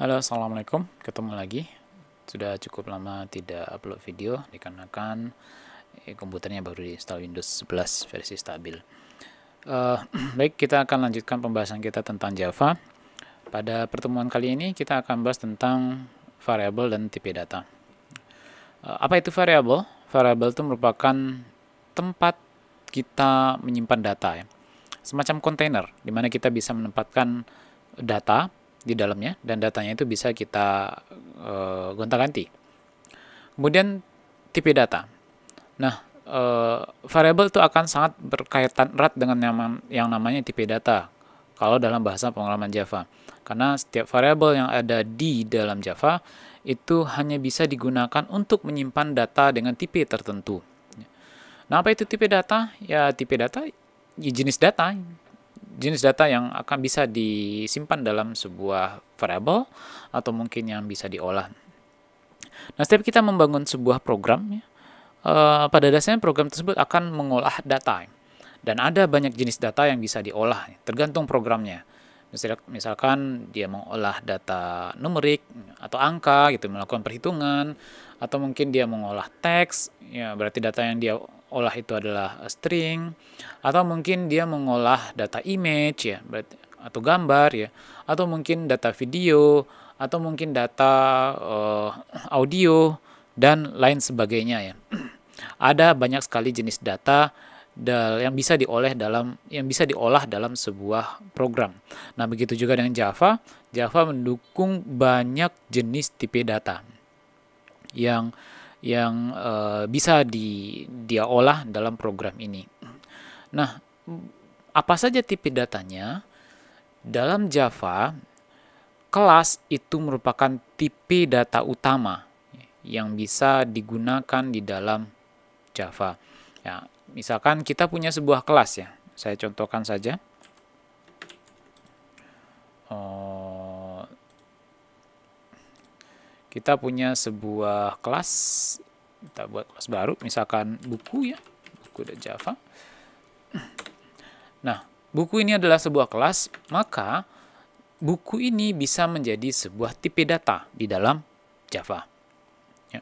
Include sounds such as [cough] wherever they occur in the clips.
Halo, assalamualaikum. Ketemu lagi. Sudah cukup lama tidak upload video dikarenakan eh, komputernya baru diinstal Windows 11 versi stabil. Uh, [clears throat] baik, kita akan lanjutkan pembahasan kita tentang Java. Pada pertemuan kali ini kita akan bahas tentang variable dan tipe data. Uh, apa itu variable variable itu merupakan tempat kita menyimpan data ya. Semacam kontainer di mana kita bisa menempatkan data di dalamnya dan datanya itu bisa kita e, gonta-ganti. Kemudian tipe data. Nah, e, eh, variabel itu akan sangat berkaitan erat dengan yang, yang namanya tipe data kalau dalam bahasa pengalaman Java. Karena setiap variabel yang ada di dalam Java itu hanya bisa digunakan untuk menyimpan data dengan tipe tertentu. Nah, apa itu tipe data? Ya, tipe data ya jenis data jenis data yang akan bisa disimpan dalam sebuah variable atau mungkin yang bisa diolah. Nah, setiap kita membangun sebuah program, uh, pada dasarnya program tersebut akan mengolah data ya. dan ada banyak jenis data yang bisa diolah, ya. tergantung programnya. Misalkan dia mengolah data numerik atau angka gitu, melakukan perhitungan, atau mungkin dia mengolah teks, ya berarti data yang dia olah itu adalah eh, string atau mungkin dia mengolah data image ya atau gambar ya atau mungkin data video atau mungkin data uh, audio dan lain sebagainya ya [clears throat] ada banyak sekali jenis data yang bisa diolah dalam yang bisa diolah dalam sebuah program. Nah, begitu juga dengan Java. Java mendukung banyak jenis tipe data yang yang uh, bisa di, dia olah dalam program ini. Nah, apa saja tipe datanya? Dalam Java, kelas itu merupakan tipe data utama yang bisa digunakan di dalam Java. Ya, misalkan kita punya sebuah kelas ya. Saya contohkan saja. kita punya sebuah kelas kita buat kelas baru misalkan buku ya buku dan Java nah buku ini adalah sebuah kelas maka buku ini bisa menjadi sebuah tipe data di dalam Java ya.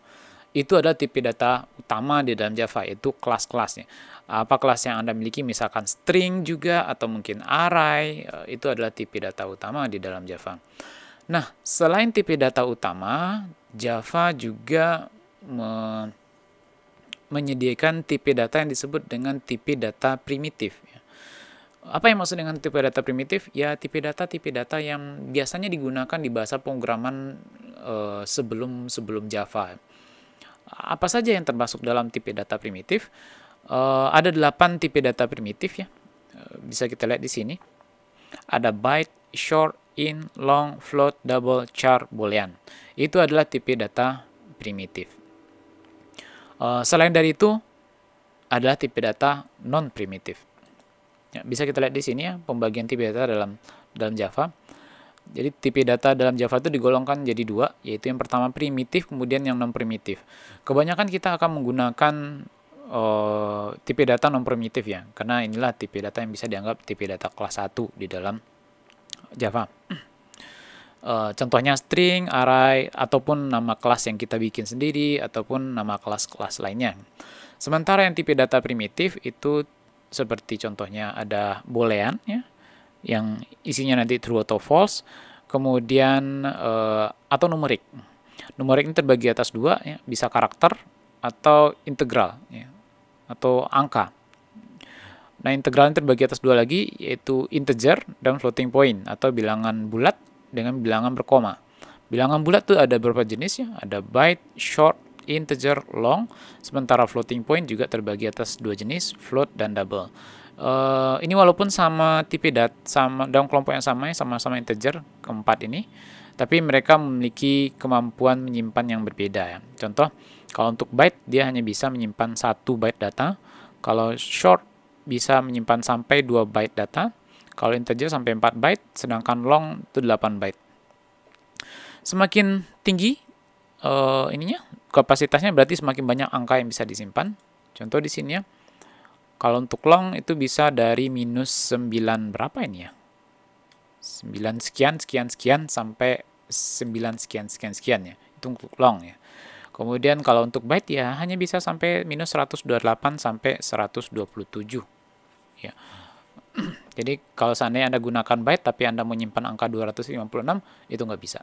itu adalah tipe data utama di dalam Java yaitu kelas-kelasnya apa kelas yang Anda miliki misalkan string juga atau mungkin array eh, itu adalah tipe data utama di dalam Java Nah, selain tipe data utama, Java juga me menyediakan tipe data yang disebut dengan tipe data primitif. Ya. Apa yang maksud dengan tipe data primitif? Ya, tipe data-tipe data yang biasanya digunakan di bahasa pemrograman eh, sebelum sebelum Java. Apa saja yang termasuk dalam tipe data primitif? Eh, ada 8 tipe data primitif ya. Eh, bisa kita lihat di sini. Ada byte, short, in long float double char boolean. Itu adalah tipe data primitif. Eh, selain dari itu adalah tipe data non primitif. Ya, bisa kita lihat di sini ya pembagian tipe data dalam dalam Java. Jadi tipe data dalam Java itu digolongkan jadi dua, yaitu yang pertama primitif, kemudian yang non primitif. Kebanyakan kita akan menggunakan uh, tipe data non primitif ya, karena inilah tipe data yang bisa dianggap tipe data kelas 1 di dalam Java. Uh, contohnya string, array, ataupun nama kelas yang kita bikin sendiri, ataupun nama kelas-kelas lainnya. Sementara yang tipe data primitif itu seperti contohnya ada boolean, ya, yang isinya nanti true atau false, kemudian uh, atau numerik. Numerik ini terbagi atas dua, ya, bisa karakter atau integral, ya, atau angka. Nah, integralnya terbagi atas dua lagi, yaitu integer dan floating point atau bilangan bulat dengan bilangan berkoma. Bilangan bulat itu ada beberapa jenis ya, ada byte, short, integer, long. Sementara floating point juga terbagi atas dua jenis, float dan double. Uh, ini walaupun sama tipe dat, sama dalam kelompok yang sama, ya, sama-sama integer keempat ini, tapi mereka memiliki kemampuan menyimpan yang berbeda ya. Contoh, kalau untuk byte dia hanya bisa menyimpan satu byte data, kalau short bisa menyimpan sampai 2 byte data, kalau integer sampai 4 byte, sedangkan long itu 8 byte. Semakin tinggi uh, ininya kapasitasnya berarti semakin banyak angka yang bisa disimpan. Contoh di sini ya. Kalau untuk long itu bisa dari minus 9 berapa ini ya? 9 sekian, sekian, sekian, sampai 9 sekian, sekian, sekian ya. Itu untuk long ya. Kemudian kalau untuk byte ya hanya bisa sampai minus 128 sampai 127 ya. [clears throat] Jadi kalau seandainya Anda gunakan byte tapi Anda menyimpan angka 256 itu nggak bisa.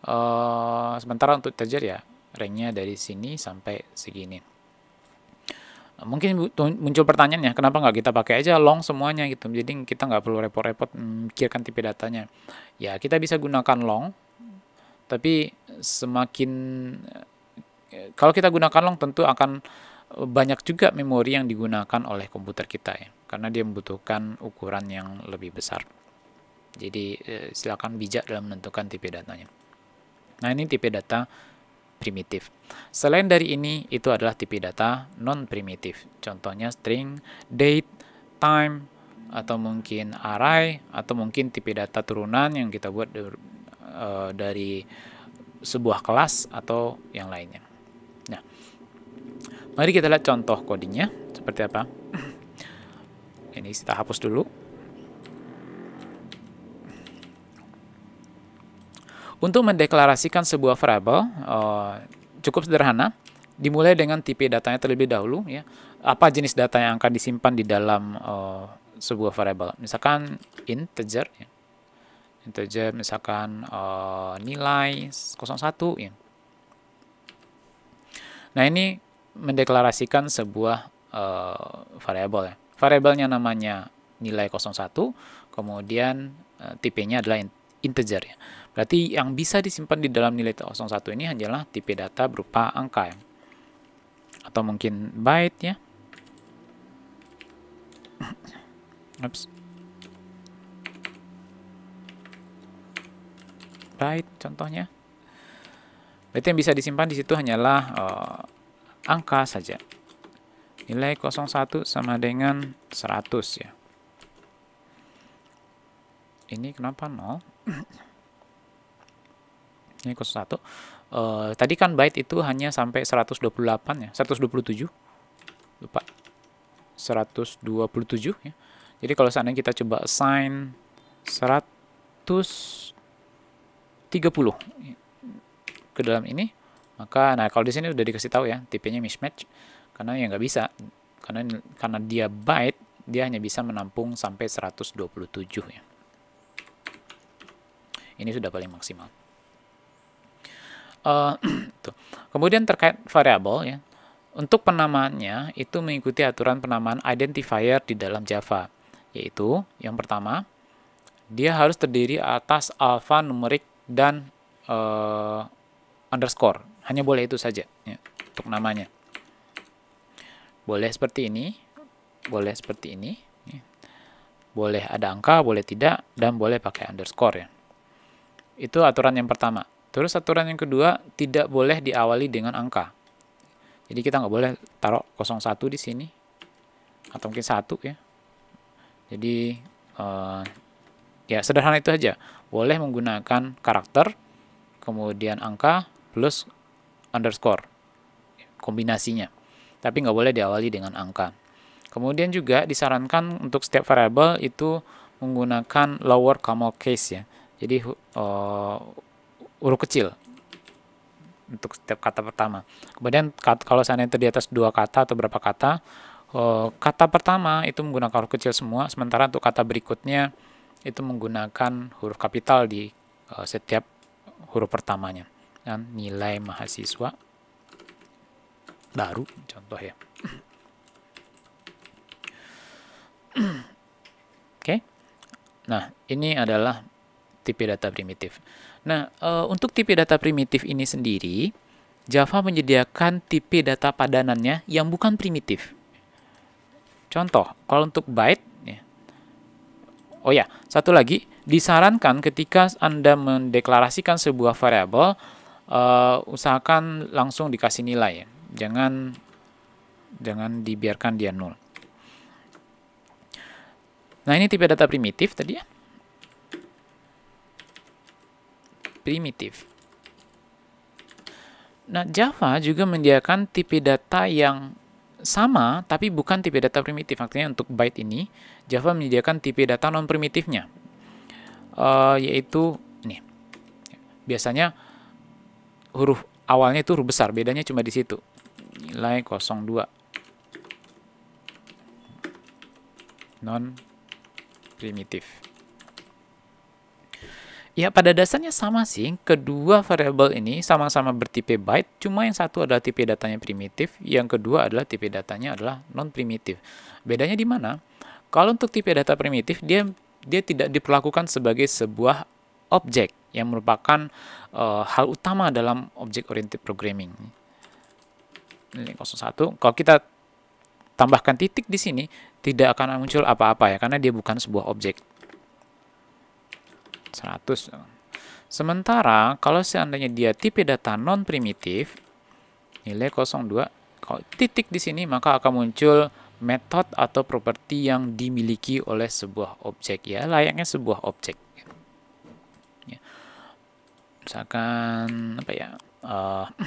Uh, sementara untuk integer ya range nya dari sini sampai segini. Mungkin muncul pertanyaannya, kenapa nggak kita pakai aja long semuanya gitu, jadi kita nggak perlu repot-repot memikirkan tipe datanya. Ya, kita bisa gunakan long, tapi semakin eh, kalau kita gunakan long tentu akan banyak juga memori yang digunakan oleh komputer kita ya karena dia membutuhkan ukuran yang lebih besar jadi eh, silakan bijak dalam menentukan tipe datanya nah ini tipe data primitif selain dari ini itu adalah tipe data non primitif contohnya string date time atau mungkin array atau mungkin tipe data turunan yang kita buat eh, dari sebuah kelas atau yang lainnya Mari kita lihat contoh kodenya seperti apa. Ini kita hapus dulu. Untuk mendeklarasikan sebuah variable uh, cukup sederhana, dimulai dengan tipe datanya terlebih dahulu ya. Apa jenis data yang akan disimpan di dalam uh, sebuah variable? Misalkan integer ya. Integer misalkan uh, nilai 01 ya. Nah, ini mendeklarasikan sebuah uh, variabel ya. Variabelnya namanya nilai 01, kemudian uh, tipenya adalah integer ya. Berarti yang bisa disimpan di dalam nilai 01 ini hanyalah tipe data berupa angka ya. Atau mungkin byte ya. [coughs] Oops. Byte contohnya. Berarti yang bisa disimpan di situ hanyalah uh, angka saja. Nilai 01 sama dengan 100 ya. Ini kenapa 0? [clears throat] Ini 01. Uh, eh, tadi kan byte itu hanya sampai 128 ya, 127. Lupa. 127 ya. Jadi kalau seandainya kita coba assign 130 ke dalam ini maka nah kalau di sini udah dikasih tahu ya tipenya mismatch karena ya nggak bisa karena karena dia byte dia hanya bisa menampung sampai 127 ya ini sudah paling maksimal uh, [clears throat] tuh. kemudian terkait variabel ya untuk penamaannya itu mengikuti aturan penamaan identifier di dalam Java yaitu yang pertama dia harus terdiri atas alfa numerik dan uh, underscore hanya boleh itu saja ya, untuk namanya boleh seperti ini boleh seperti ini ya. boleh ada angka boleh tidak dan boleh pakai underscore ya itu aturan yang pertama terus aturan yang kedua tidak boleh diawali dengan angka jadi kita nggak boleh taruh 01 di sini atau mungkin satu ya jadi uh, ya sederhana itu aja boleh menggunakan karakter kemudian angka plus underscore kombinasinya. Tapi nggak boleh diawali dengan angka. Kemudian juga disarankan untuk setiap variabel itu menggunakan lower camel case ya. Jadi uh, huruf kecil untuk setiap kata pertama. Kemudian kalau seandainya di atas dua kata atau berapa kata, uh, kata pertama itu menggunakan huruf kecil semua, sementara untuk kata berikutnya itu menggunakan huruf kapital di uh, setiap huruf pertamanya dan nilai mahasiswa baru contoh ya oke okay. nah ini adalah tipe data primitif nah e, untuk tipe data primitif ini sendiri Java menyediakan tipe data padanannya yang bukan primitif contoh kalau untuk byte ya. oh ya satu lagi disarankan ketika anda mendeklarasikan sebuah variabel uh, usahakan langsung dikasih nilai ya. Jangan jangan dibiarkan dia nol. Nah, ini tipe data primitif tadi ya. Primitif. Nah, Java juga menyediakan tipe data yang sama, tapi bukan tipe data primitif. Artinya untuk byte ini, Java menyediakan tipe data non-primitifnya, uh, eh, yaitu nih, Biasanya huruf awalnya itu huruf besar, bedanya cuma di situ. Nilai 02. Non primitif. Ya, pada dasarnya sama sih. Kedua variabel ini sama-sama bertipe byte, cuma yang satu adalah tipe datanya primitif, yang kedua adalah tipe datanya adalah non primitif. Bedanya di mana? Kalau untuk tipe data primitif, dia dia tidak diperlakukan sebagai sebuah objek yang merupakan uh, hal utama dalam object oriented programming. Ini 01. Kalau kita tambahkan titik di sini, tidak akan muncul apa-apa ya, karena dia bukan sebuah objek. 100. Sementara kalau seandainya dia tipe data non primitif, nilai 02, kalau titik di sini maka akan muncul metode atau properti yang dimiliki oleh sebuah objek ya, layaknya sebuah objek misalkan apa ya uh, eh,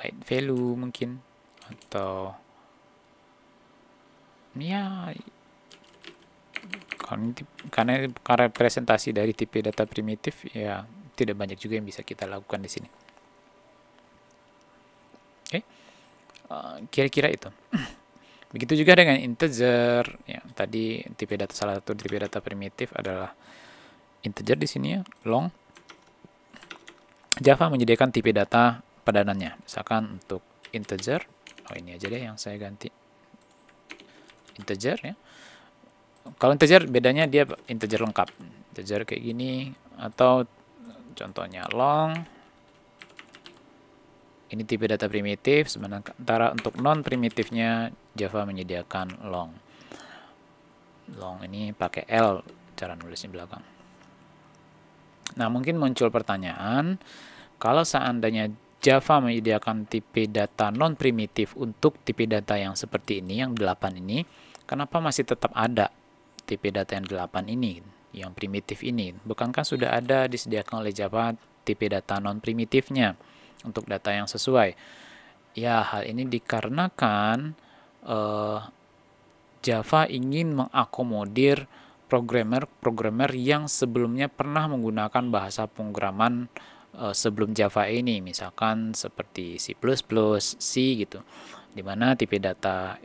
light [clears throat] value mungkin atau ya karena karena representasi dari tipe data primitif ya tidak banyak juga yang bisa kita lakukan di sini oke okay. uh, eh, kira-kira itu [clears throat] begitu juga dengan integer ya tadi tipe data salah satu tipe data primitif adalah integer di sini ya, long. Java menyediakan tipe data padanannya. Misalkan untuk integer, oh ini aja deh yang saya ganti. Integer ya. Kalau integer bedanya dia integer lengkap. Integer kayak gini atau contohnya long. Ini tipe data primitif, sementara untuk non primitifnya Java menyediakan long. Long ini pakai L cara nulisnya belakang. Nah, mungkin muncul pertanyaan, kalau seandainya Java menyediakan tipe data non primitif untuk tipe data yang seperti ini, yang 8 ini, kenapa masih tetap ada tipe data yang 8 ini, yang primitif ini? Bukankah sudah ada disediakan oleh Java tipe data non primitifnya untuk data yang sesuai? Ya, hal ini dikarenakan uh, Java ingin mengakomodir programmer-programmer yang sebelumnya pernah menggunakan bahasa pemrograman uh, eh, sebelum Java ini, misalkan seperti C++, C gitu. Dimana tipe data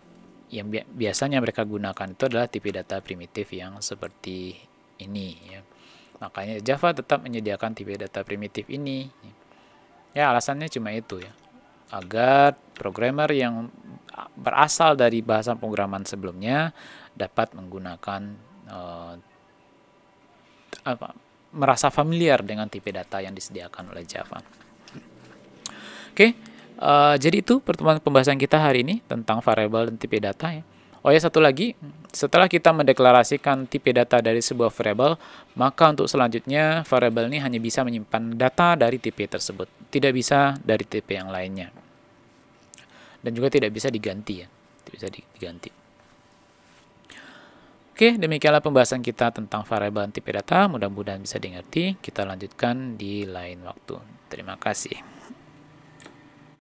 yang bi biasanya mereka gunakan itu adalah tipe data primitif yang seperti ini ya. Makanya Java tetap menyediakan tipe data primitif ini. Ya, alasannya cuma itu ya. Agar programmer yang berasal dari bahasa pemrograman sebelumnya dapat menggunakan uh, apa, merasa familiar dengan tipe data yang disediakan oleh Java. Oke, okay, uh, eh, jadi itu pertemuan pembahasan kita hari ini tentang variable dan tipe data ya. Oh ya satu lagi, setelah kita mendeklarasikan tipe data dari sebuah variable, maka untuk selanjutnya variable ini hanya bisa menyimpan data dari tipe tersebut, tidak bisa dari tipe yang lainnya. Dan juga tidak bisa diganti ya, tidak bisa diganti. Oke, demikianlah pembahasan kita tentang variabel data. Mudah-mudahan bisa dimengerti. Kita lanjutkan di lain waktu. Terima kasih.